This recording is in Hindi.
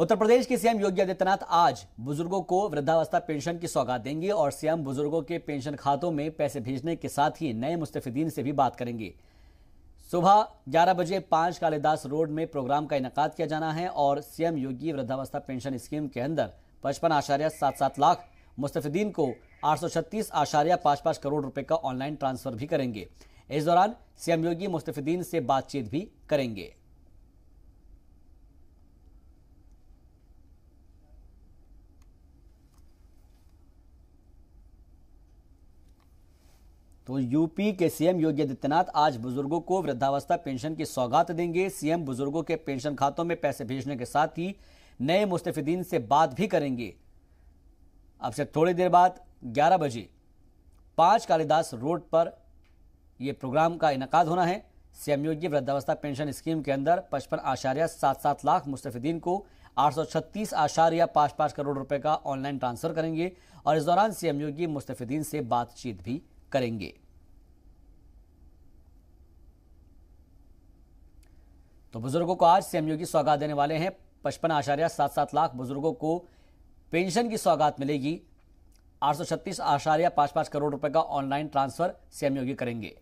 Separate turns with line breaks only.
उत्तर प्रदेश के सीएम योगी आदित्यनाथ आज बुजुर्गों को वृद्धावस्था पेंशन की सौगात देंगे और सीएम बुजुर्गों के पेंशन खातों में पैसे भेजने के साथ ही नए मुस्तफीदीन से भी बात करेंगे सुबह 11 बजे पांच कालिदास रोड में प्रोग्राम का इनका किया जाना है और सीएम योगी वृद्धावस्था पेंशन स्कीम के अंदर पचपन आशार्य सात सात लाख मुस्तफीदीन को आठ सौ छत्तीस पाँच पाँच करोड़ रुपए का ऑनलाइन ट्रांसफर भी करेंगे इस दौरान सीएम योगी मुस्तफीदीन से बातचीत भी करेंगे तो यूपी के सीएम योगी आदित्यनाथ आज बुजुर्गों को वृद्धावस्था पेंशन की सौगात देंगे सीएम बुजुर्गों के पेंशन खातों में पैसे भेजने के साथ ही नए मुस्तफीदीन से बात भी करेंगे अब से थोड़ी देर बाद 11 बजे पांच कालिदास रोड पर यह प्रोग्राम का इनका होना है सीएम योगी वृद्धावस्था पेंशन स्कीम के अंदर पचपन आशार्य सात सात लाख मुस्तफीदीन को आठ सौ छत्तीस आशार्य पांच करोड़ रुपए का ऑनलाइन ट्रांसफर करेंगे और इस दौरान सीएम योगी मुस्तफीदीन से बातचीत भी करेंगे तो बुजुर्गों को आज सीएम योगी सौगात देने वाले हैं पचपन आशार्य सात सात लाख बुजुर्गों को पेंशन की सौगात मिलेगी आठ सौ छत्तीस आशार्य पाँच पाँच करोड़ रुपए का ऑनलाइन ट्रांसफर सीएम योगी करेंगे